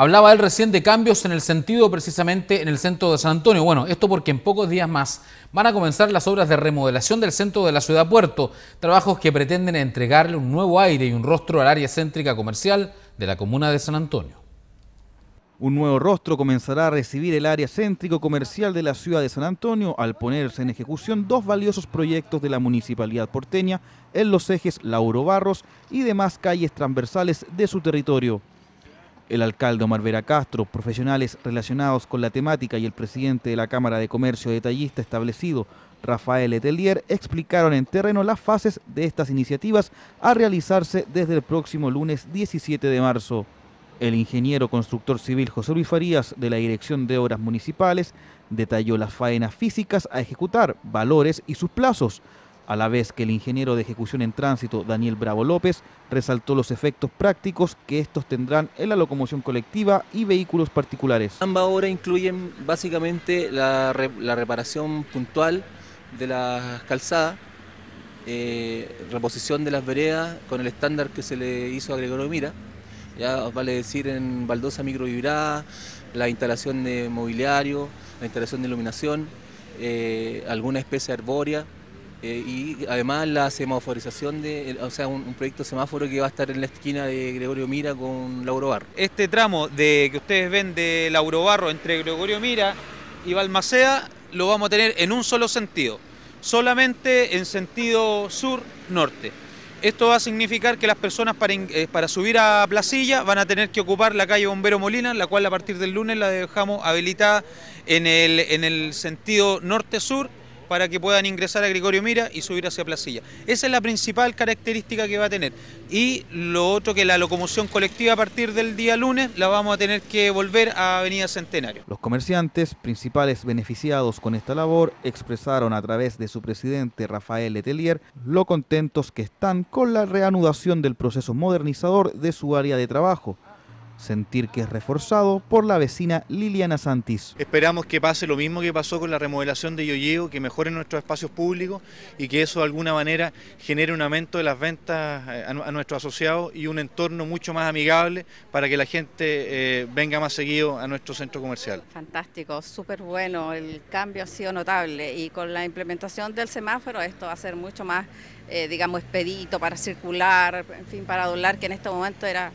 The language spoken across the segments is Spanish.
Hablaba él recién de cambios en el sentido precisamente en el centro de San Antonio. Bueno, esto porque en pocos días más van a comenzar las obras de remodelación del centro de la ciudad puerto, trabajos que pretenden entregarle un nuevo aire y un rostro al área céntrica comercial de la comuna de San Antonio. Un nuevo rostro comenzará a recibir el área céntrico comercial de la ciudad de San Antonio al ponerse en ejecución dos valiosos proyectos de la municipalidad porteña en los ejes Lauro Barros y demás calles transversales de su territorio. El alcalde Omar Vera Castro, profesionales relacionados con la temática y el presidente de la Cámara de Comercio Detallista establecido, Rafael Etelier, explicaron en terreno las fases de estas iniciativas a realizarse desde el próximo lunes 17 de marzo. El ingeniero constructor civil José Luis Farías de la Dirección de Obras Municipales detalló las faenas físicas a ejecutar, valores y sus plazos a la vez que el ingeniero de ejecución en tránsito Daniel Bravo López resaltó los efectos prácticos que estos tendrán en la locomoción colectiva y vehículos particulares. Ambas obras incluyen básicamente la, reparación puntual de las calzadas, eh, reposición de las veredas con el estándar que se le hizo a Gregorio Mira, ya vale decir en baldosa microvibrada, la instalación de mobiliario, la instalación de iluminación, eh, alguna especie arbórea. Eh, y además la semaforización de, o sea, un, proyecto semáforo que va a estar en la esquina de Gregorio Mira con Lauro Barro. Este tramo de que ustedes ven de Lauro Barro entre Gregorio Mira y Balmaceda lo vamos a tener en un solo sentido, solamente en sentido sur-norte. Esto va a significar que las personas para, eh, subir a Placilla van a tener que ocupar la calle Bombero Molina, la cual a partir del lunes la dejamos habilitada en el sentido norte-sur para que puedan ingresar a Gregorio Mira y subir hacia Placilla. Esa es la principal característica que va a tener. Y lo otro que la locomoción colectiva a partir del día lunes la vamos a tener que volver a Avenida Centenario. Los comerciantes, principales beneficiados con esta labor, expresaron a través de su presidente Rafael Letelier lo contentos que están con la reanudación del proceso modernizador de su área de trabajo sentir que es reforzado por la vecina Liliana Santis. Esperamos que pase lo mismo que pasó con la remodelación de Yoyeo, que mejoren nuestros espacios públicos y que eso de alguna manera genere un aumento de las ventas eh, a nuestros asociados y un entorno mucho más amigable para que la gente eh, venga más seguido a nuestro centro comercial. Fantástico, súper bueno, el cambio ha sido notable y con la implementación del semáforo esto va a ser mucho más, eh, digamos, expedito para circular, en fin, para doblar, que en este momento era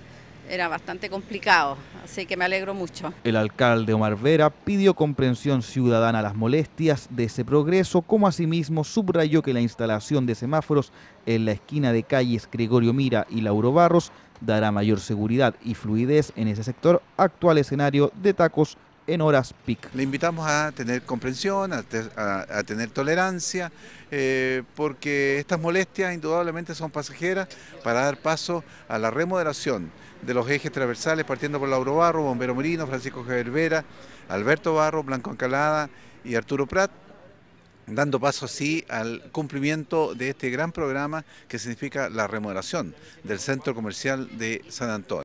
era bastante complicado, así que me alegro mucho. El alcalde Omar Vera pidió comprensión ciudadana a las molestias de ese progreso, como asimismo subrayó que la instalación de semáforos en la esquina de calles Gregorio Mira y Lauro Barros dará mayor seguridad y fluidez en ese sector, actual escenario de tacos en horas pic. Le invitamos a tener comprensión, a, tener tolerancia, eh, porque estas molestias indudablemente son pasajeras para dar paso a la remodelación de los ejes transversales, partiendo por Lauro Barro, Bombero Merino, Francisco Javier Alberto Barro, Blanco Encalada y Arturo Prat, dando paso así al cumplimiento de este gran programa que significa la remodelación del Centro Comercial de San Antonio.